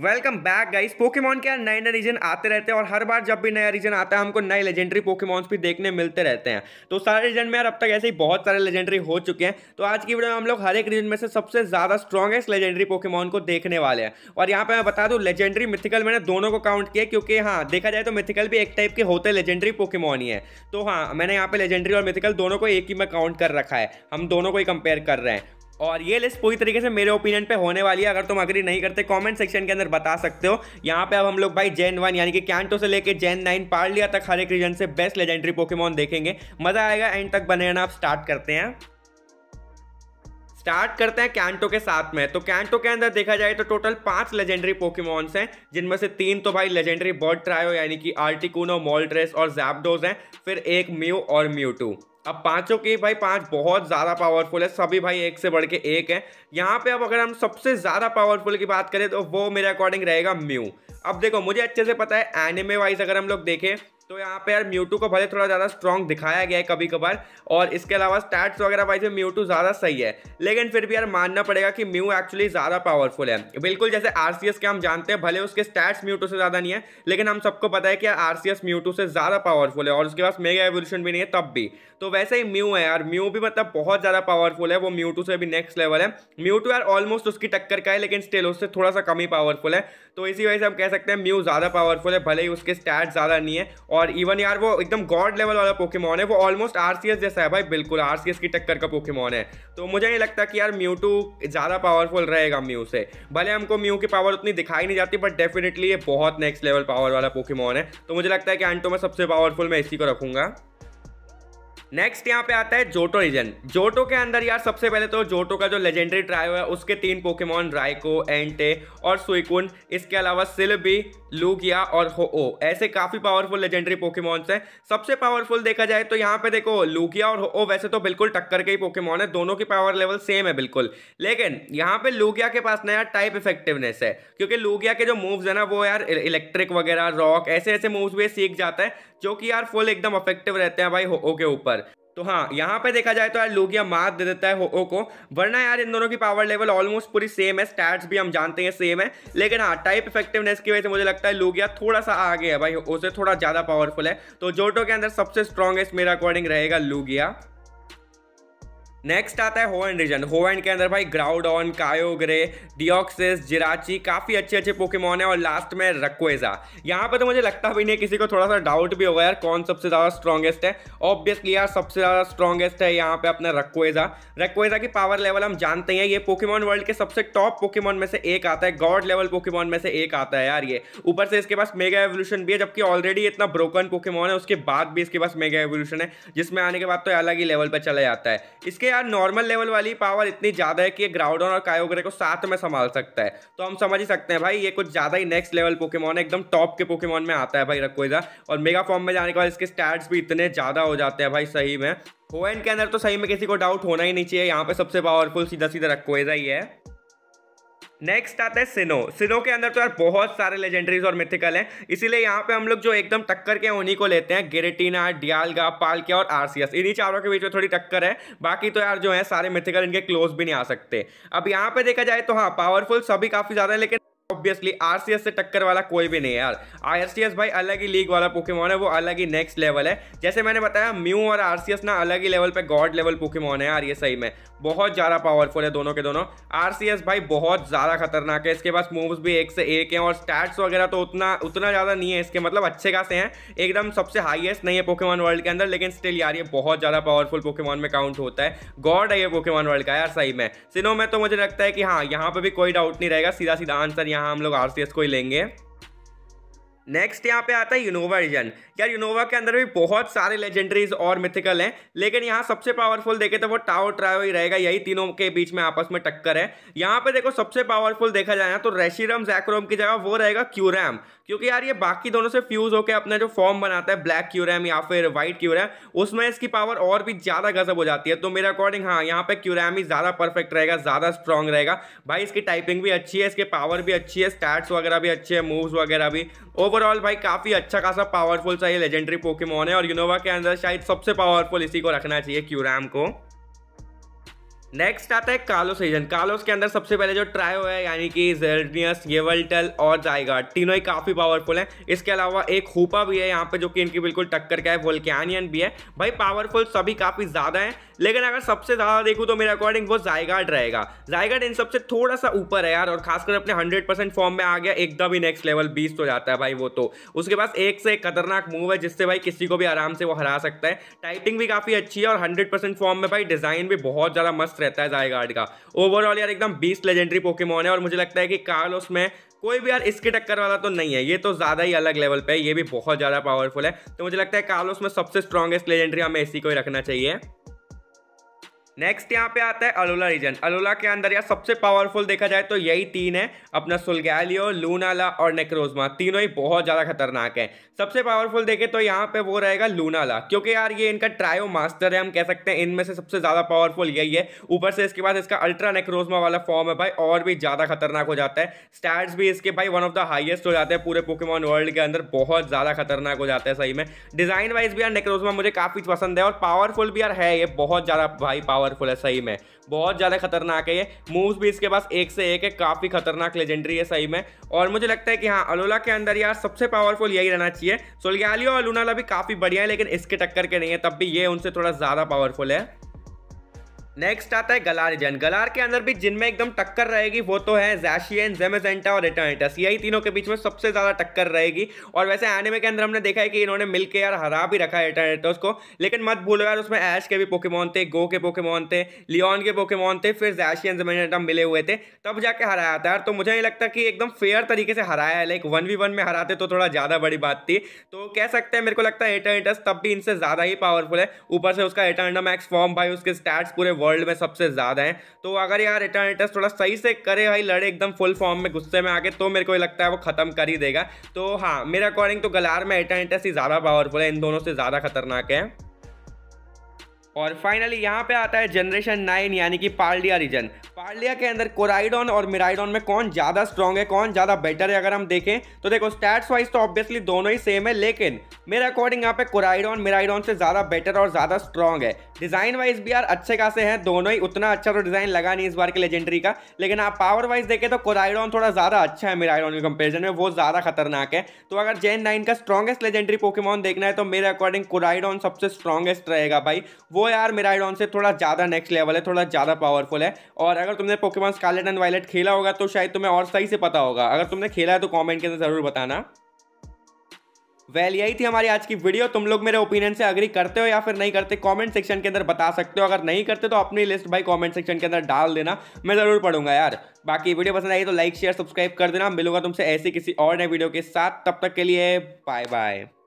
welcome back guys Pokemon के नए नए रीजन आते रहते हैं और हर बार जब भी नया रीजन आता है हमको नए लेजेंडरी पोकेमॉन्स भी देखने मिलते रहते हैं तो सारे रीजन में यार अब तक ऐसे ही बहुत सारे लेजेंडरी हो चुके हैं तो आज की वीडियो में हम लोग हर एक रीजन में से सबसे ज़्यादा स्ट्रॉगेस्ट लेजेंडरी पोकेमॉन को देखने वाले हैं और यहाँ पर मैं बता दूँ लेजेंडरी मिथिकल मैंने दोनों को काउंट किया क्योंकि हाँ देखा जाए तो मिथिकल भी एक टाइप के होते लेजेंडरी पोकेमॉन ही है तो हाँ मैंने यहाँ पर लेजेंडरी और मिथिकल दोनों को एक ही में काउंट कर रखा है हम दोनों को ही कंपेयर कर रहे हैं और ये लिस्ट पूरी तरीके से मेरे ओपिनियन पे होने वाली है अगर तुम अग्री नहीं करते कमेंट सेक्शन के अंदर बता सकते हो यहाँ पे अब हम लोग भाई जेन वन यानी कि कैंटो से लेके जेन नाइन पार्लिया तक हर एक रीजन से बेस्ट लेजेंडरी पोकेमॉन देखेंगे मजा आएगा एंड तक बने रहना आप स्टार्ट करते हैं स्टार्ट करते हैं कैंटो के साथ में तो कैंटो के अंदर देखा जाए तो टोटल पांच लेजेंडरी पोकेमॉन्स हैं जिनमें से तीन तो भाई लेजेंडरी बर्ड ट्रायो यानी कि आर्टिकूनो मॉल्ड्रेस और जैपडोज हैं फिर एक म्यू और म्यू टू अब पांचों के भाई पांच बहुत ज़्यादा पावरफुल है सभी भाई एक से बढ़ के एक है यहाँ पे अब अगर हम सबसे ज़्यादा पावरफुल की बात करें तो वो मेरे अकॉर्डिंग रहेगा म्यू अब देखो मुझे अच्छे से पता है एनिमे वाइज अगर हम लोग देखें तो यहाँ पे यार म्यूटू को भले थोड़ा ज़्यादा स्ट्रॉन्ग दिखाया गया है कभी कभार और इसके अलावा स्टैट्स वगैरह वाइज में म्यूटू ज़्यादा सही है लेकिन फिर भी यार मानना पड़ेगा कि म्यू एक्चुअली ज़्यादा पावरफुल है बिल्कुल जैसे आर के हम जानते हैं भले उसके स्टैट्स म्यूटू से ज़्यादा नहीं है लेकिन हम सबको पता है कि आर म्यूटू से ज़्यादा पावरफुल है और उसके पास मेगा एवोल्यूशन भी नहीं है तब भी तो वैसे ही म्यू है यार म्यू भी मतलब बहुत ज़्यादा पावरफुल है वो म्यूटू से भी नेक्स्ट लेवल है म्यूटू यार ऑलमोस्ट उसकी टक्कर का है लेकिन स्टिल उससे थोड़ा सा कम ही पावरफुल है तो इसी वजह से हम कह सकते हैं म्यू ज़्यादा पावरफुल है भले ही उसके स्टैट ज़्यादा नहीं है और और इवन यार वो एकदम गॉड लेवल वाला पोकेमॉन है वो ऑलमोस्ट आरसीएस जैसा है भाई बिल्कुल आरसीएस की टक्कर का पोकेमॉन है तो मुझे नहीं लगता कि यार म्यू टू ज़्यादा पावरफुल रहेगा म्यू से भले हमको म्यू की पावर उतनी दिखाई नहीं जाती बट डेफिनेटली ये बहुत नेक्स्ट लेवल पावर वाला पोकेमॉन है तो मुझे लगता है कि एंटो में सबसे पावरफुल मैं इसी को रखूँगा नेक्स्ट यहाँ पे आता है जोटो रीजन जोटो के अंदर यार सबसे पहले तो जोटो का जो लेजेंडरी ट्राइव है उसके तीन पोकेमॉन राइको एंटे और सुइकुन इसके अलावा सिलबी लूगिया और हो ओ ऐसे काफ़ी पावरफुल लेजेंडरी पोकेमॉन्स हैं सबसे पावरफुल देखा जाए तो यहाँ पे देखो लूगिया और हो ओ वैसे तो बिल्कुल टक्कर के ही पोकेमॉन है दोनों की पावर लेवल सेम है बिल्कुल लेकिन यहाँ पे लूगिया के पास नया टाइप इफेक्टिवनेस है क्योंकि लूगिया के जो मूव्स है ना वो यार इलेक्ट्रिक e-, वगैरह रॉक ऐसे ऐसे मूव्स भी सीख जाता है जो कि यार फुल एकदम अफेक्टिव रहते हैं भाई हो ओ के ऊपर तो हाँ यहाँ पे देखा जाए तो यार लोगिया मार दे देता है हो, ओ को वरना यार इन दोनों की पावर लेवल ऑलमोस्ट पूरी सेम है स्टैट्स भी हम जानते हैं सेम है लेकिन हाँ टाइप इफेक्टिवनेस की वजह से मुझे लगता है लोगिया थोड़ा सा आगे है भाई उसे थोड़ा ज़्यादा पावरफुल है तो जोटो के अंदर सबसे स्ट्रॉगेस्ट मेरा अकॉर्डिंग रहेगा लोगिया नेक्स्ट आता है होवन रीजन होवन के अंदर भाई ग्राउडॉन कायोग्रे डिओक्सिस जिराची काफ़ी अच्छे अच्छे पोकेमोन है और लास्ट में रक्वेजा यहाँ पे तो मुझे लगता भी नहीं किसी को थोड़ा सा डाउट भी होगा यार कौन सबसे ज़्यादा स्ट्रॉगेस्ट है ऑब्वियसली यार सबसे ज़्यादा स्ट्रॉगेस्ट है यहाँ पे अपना रक्वेजा रक्वेजा की पावर लेवल हम जानते हैं ये पोकेमॉन वर्ल्ड के सबसे टॉप पोकेमॉन में से एक आता है गॉड लेवल पोकेमॉन में से एक आता है यार ये ऊपर से इसके पास मेगा एवोल्यूशन भी है जबकि ऑलरेडी इतना ब्रोकन पोकेमॉन है उसके बाद भी इसके पास मेगा एवोल्यूशन है जिसमें आने के बाद तो अलग ही लेवल पर चला जाता है इसके यार नॉर्मल लेवल वाली पावर इतनी ज़्यादा है कि ये ग्राउडन और कायोग्रे को साथ में संभाल सकता है तो हम समझ ही सकते हैं भाई ये कुछ ज़्यादा ही नेक्स्ट लेवल पोकेमॉन है एकदम टॉप के पोकेमॉन में आता है भाई रखोइजा और मेगा फॉर्म में जाने के बाद इसके स्टैट्स भी इतने ज़्यादा हो जाते हैं भाई सही में होएन के अंदर तो सही में किसी को डाउट होना ही नहीं चाहिए यहाँ पे सबसे पावरफुल सीधा सीधा रखोइजा ही है नेक्स्ट आता है सिनो सिनो के अंदर तो यार बहुत सारे लेजेंडरीज और मिथिकल हैं इसीलिए यहाँ पे हम लोग जो एकदम टक्कर के उन्हीं को लेते हैं गिरेटिना डियालगा पालकिया और आरसीएस इन्हीं चारों के बीच में थोड़ी टक्कर है बाकी तो यार जो है सारे मिथिकल इनके क्लोज भी नहीं आ सकते अब यहाँ पे देखा जाए तो हाँ पावरफुल सभी काफ़ी ज़्यादा है लेकिन ऑब्वियसली आरसीएस से टक्कर वाला कोई भी नहीं यार आरसीएस भाई अलग ही लीग वाला पोकेमोन है वो अलग ही नेक्स्ट लेवल है जैसे मैंने बताया म्यू और आरसीएस ना अलग ही लेवल पे गॉड लेवल पोकेमोन है यार ये सही में बहुत ज़्यादा पावरफुल है दोनों के दोनों आरसीएस भाई बहुत ज़्यादा खतरनाक है इसके पास मूव्स भी एक से एक हैं और स्टैट्स वगैरह तो उतना उतना ज़्यादा नहीं है इसके मतलब अच्छे खासे हैं एकदम सबसे हाईएस्ट नहीं है पोकेमॉन वर्ल्ड के अंदर लेकिन स्टिल यार ये बहुत ज़्यादा पावरफुल पोकेमॉन में काउंट होता है गॉड है ये पोकेमॉन वर्ल्ड का यार सही में सिनो में तो मुझे लगता है कि हाँ यहाँ पर भी कोई डाउट नहीं रहेगा सीधा सीधा आंसर यहाँ यहाँ हम लोग आर को ही लेंगे नेक्स्ट यहाँ पे आता है यूनोवा रीजन यार यूनोवा के अंदर भी बहुत सारे लेजेंडरीज और मिथिकल हैं लेकिन यहाँ सबसे पावरफुल देखे तो वो टाओ ट्रायो ही रहेगा यही तीनों के बीच में आपस में टक्कर है यहाँ पे देखो सबसे पावरफुल देखा जाए तो रेशीरम जैक्रोम की जगह वो रहेगा क्यूरैम क्योंकि यार ये बाकी दोनों से फ्यूज होकर अपना जो फॉर्म बनाता है ब्लैक क्यूरैम या फिर व्हाइट क्यूरैम उसमें इसकी पावर और भी ज़्यादा गजब हो जाती है तो मेरे अकॉर्डिंग हाँ यहाँ पे क्यूरैम ही ज़्यादा परफेक्ट रहेगा ज़्यादा स्ट्रॉन्ग रहेगा भाई इसकी टाइपिंग भी अच्छी है इसके पावर भी अच्छी है स्टैट्स वगैरह भी अच्छे हैं मूव्स वगैरह भी ओवरऑल भाई काफी अच्छा खासा पावरफुल सा ये लेजेंडरी पोकेमोन है और यूनोवा के अंदर शायद सबसे पावरफुल इसी को रखना चाहिए क्यूराम को नेक्स्ट आता है कालोस रीजन कालोस के अंदर सबसे पहले जो ट्राई हुआ है यानी कि जेलियस येवल्टल और जाएगा तीनों ही काफ़ी पावरफुल हैं इसके अलावा एक हुपा भी है यहाँ पे जो कि इनकी बिल्कुल टक्कर का है वोल्कैनियन भी है भाई पावरफुल सभी काफ़ी ज़्यादा हैं लेकिन अगर सबसे ज़्यादा देखूँ तो मेरे अकॉर्डिंग वो जायगार्ड रहेगा जायगार्ड इन सबसे थोड़ा सा ऊपर है यार और खासकर अपने हंड्रेड फॉर्म में आ गया एकदम ही नेक्स्ट लेवल बीस हो जाता है भाई वो तो उसके पास एक से एक खतरनाक मूव है जिससे भाई किसी को भी आराम से वो हरा सकता है टाइपिंग भी काफ़ी अच्छी है और हंड्रेड फॉर्म में भाई डिज़ाइन भी बहुत ज़्यादा मस्त रहता है जायगार्ड का ओवरऑल यार एकदम बीस लेजेंडरी पोकेमोन है और मुझे लगता है कि कार्लोस में कोई भी यार इसके टक्कर वाला तो नहीं है ये तो ज़्यादा ही अलग लेवल पे है ये भी बहुत ज़्यादा पावरफुल है तो मुझे लगता है कार्लोस में सबसे स्ट्रॉगेस्ट लेजेंडरी हमें इसी को ही रखना चाहिए नेक्स्ट यहाँ पे आता है अलोला रीजन अलोला के अंदर यार सबसे पावरफुल देखा जाए तो यही तीन है अपना सुलगैलियो लूनाला और नेक्रोजमा तीनों ही बहुत ज़्यादा खतरनाक है सबसे पावरफुल देखे तो यहाँ पे वो रहेगा लूनाला क्योंकि यार ये इनका ट्रायो मास्टर है हम कह सकते हैं इनमें से सबसे ज़्यादा पावरफुल यही है ऊपर से इसके बाद इसका अल्ट्रा नेक्रोजमा वाला फॉर्म है भाई और भी ज़्यादा खतरनाक हो जाता है स्टैट्स भी इसके भाई वन ऑफ द हाइएस्ट हो जाते हैं पूरे पोकेमॉन वर्ल्ड के अंदर बहुत ज़्यादा खतरनाक हो जाता है सही में डिज़ाइन वाइज भी यार नेक्रोजमा मुझे काफ़ी पसंद है और पावरफुल भी यार है ये बहुत ज़्यादा भाई पावर पावरफुल है सही में बहुत ज़्यादा खतरनाक है ये मूव्स भी इसके पास एक से एक है काफ़ी खतरनाक लेजेंडरी है सही में और मुझे लगता है कि हाँ अलोला के अंदर यार सबसे पावरफुल यही रहना चाहिए सोलगैलियो और लूनाला भी काफ़ी बढ़िया है लेकिन इसके टक्कर के नहीं है तब भी ये उनसे थोड़ा ज़्यादा पावरफुल है नेक्स्ट आता है गलार जैन गलार के अंदर भी जिनमें एकदम टक्कर रहेगी वो तो है जैशियन जेमेजेंटा और रिटर्नटस यही तीनों के बीच में सबसे ज़्यादा टक्कर रहेगी और वैसे एनिमे के अंदर हमने देखा है कि इन्होंने मिलकर यार हरा भी रखा है रिटर्नटस को लेकिन मत भूलो यार उसमें ऐश के भी पोकेमॉन थे गो के पोकेमॉन थे लियोन के पोकेमॉन थे फिर जैशियन जेमेजेंटा मिले हुए थे तब जाके हराया था यार तो मुझे नहीं लगता कि एकदम फेयर तरीके से हराया है लाइक वन वी वन में हराते तो थोड़ा ज़्यादा बड़ी बात थी तो कह सकते हैं मेरे को लगता है रिटर्नटस तब भी इनसे ज़्यादा ही पावरफुल है ऊपर से उसका रिटर्न मैक्स फॉर्म भाई उसके स्टैट्स पूरे वर्ल्ड में सबसे ज़्यादा है तो अगर यार रिटर्न इंटरेस्ट थोड़ा सही से करे भाई लड़े एकदम फुल फॉर्म में गुस्से में आके तो मेरे को लगता है वो खत्म कर ही देगा तो हाँ मेरे अकॉर्डिंग तो गलार में रिटर्न इंटरेस्ट ही ज़्यादा पावरफुल है इन दोनों से ज़्यादा खतरनाक है और फाइनली यहाँ पे आता है जनरेशन नाइन यानी कि पार्लिया रीजन पार्लिया के अंदर कोराइडोन और मिराइडोन में कौन ज़्यादा स्ट्रॉन्ग है कौन ज़्यादा बेटर है अगर हम देखें तो देखो स्टैट्स वाइज तो ऑब्वियसली दोनों ही सेम है लेकिन मेरे अकॉर्डिंग यहाँ पे कोराइडोन मिराइडोन से ज़्यादा बेटर और ज़्यादा स्ट्रॉन्ग है डिज़ाइन वाइज भी यार अच्छे खासे हैं दोनों ही उतना अच्छा तो डिज़ाइन लगा नहीं इस बार के लेजेंडरी का लेकिन आप पावर वाइज देखें तो कोराइडोन थोड़ा ज़्यादा अच्छा है मिराइडोन के कंपेरिजन में वो ज़्यादा खतरनाक है तो अगर जेन नाइन का स्ट्रॉगेस्ट लेजेंडरी पोकेमॉन देखना है तो मेरे अकॉर्डिंग कोराइडोन सबसे स्ट्रॉगेस्ट रहेगा भाई वो वो यार मेराइडॉन से थोड़ा ज़्यादा नेक्स्ट लेवल है थोड़ा ज़्यादा पावरफुल है और अगर तुमने पोकेमॉन स्कारलेट एंड वायलेट खेला होगा तो शायद तुम्हें और सही से पता होगा अगर तुमने खेला है तो कॉमेंट के अंदर ज़रूर बताना वेल well, यही थी हमारी आज की वीडियो तुम लोग मेरे ओपिनियन से अग्री करते हो या फिर नहीं करते कमेंट सेक्शन के अंदर बता सकते हो अगर नहीं करते तो अपनी लिस्ट भाई कमेंट सेक्शन के अंदर डाल देना मैं ज़रूर पढ़ूंगा यार बाकी वीडियो पसंद आई तो लाइक शेयर सब्सक्राइब कर देना मिलूंगा तुमसे ऐसी किसी और नए वीडियो के साथ तब तक के लिए बाय बाय